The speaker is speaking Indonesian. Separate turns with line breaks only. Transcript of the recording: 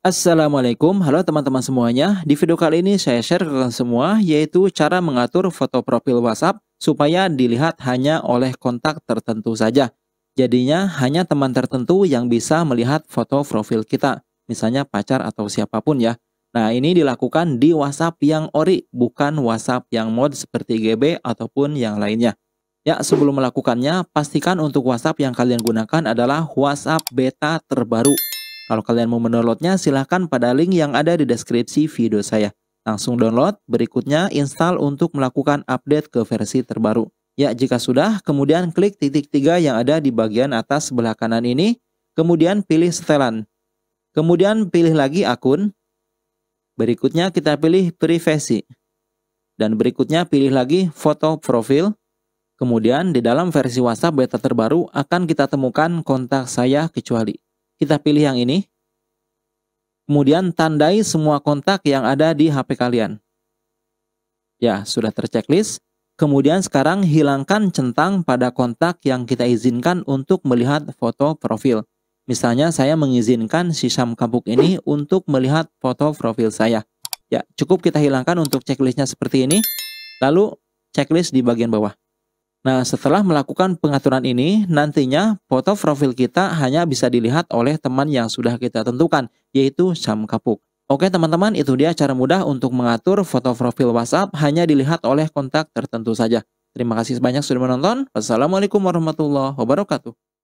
Assalamualaikum, halo teman-teman semuanya. Di video kali ini saya share ke kalian semua yaitu cara mengatur foto profil WhatsApp supaya dilihat hanya oleh kontak tertentu saja. Jadinya hanya teman tertentu yang bisa melihat foto profil kita, misalnya pacar atau siapapun ya. Nah ini dilakukan di WhatsApp yang ori, bukan WhatsApp yang mod seperti GB ataupun yang lainnya. Ya, sebelum melakukannya, pastikan untuk WhatsApp yang kalian gunakan adalah WhatsApp beta terbaru kalau kalian mau mendownloadnya, silahkan pada link yang ada di deskripsi video saya. Langsung download, berikutnya install untuk melakukan update ke versi terbaru. Ya, jika sudah, kemudian klik titik tiga yang ada di bagian atas sebelah kanan ini, kemudian pilih setelan. Kemudian pilih lagi akun. Berikutnya kita pilih privasi. Dan berikutnya pilih lagi foto profil. Kemudian di dalam versi WhatsApp beta terbaru akan kita temukan kontak saya kecuali. Kita pilih yang ini. Kemudian tandai semua kontak yang ada di HP kalian. Ya, sudah terceklis. Kemudian sekarang hilangkan centang pada kontak yang kita izinkan untuk melihat foto profil. Misalnya saya mengizinkan si Sam Kabuk ini untuk melihat foto profil saya. Ya, cukup kita hilangkan untuk checklistnya seperti ini. Lalu checklist di bagian bawah. Nah, setelah melakukan pengaturan ini, nantinya foto profil kita hanya bisa dilihat oleh teman yang sudah kita tentukan, yaitu Sam Kapuk. Oke teman-teman, itu dia cara mudah untuk mengatur foto profil WhatsApp hanya dilihat oleh kontak tertentu saja. Terima kasih banyak sudah menonton. Wassalamualaikum warahmatullahi wabarakatuh.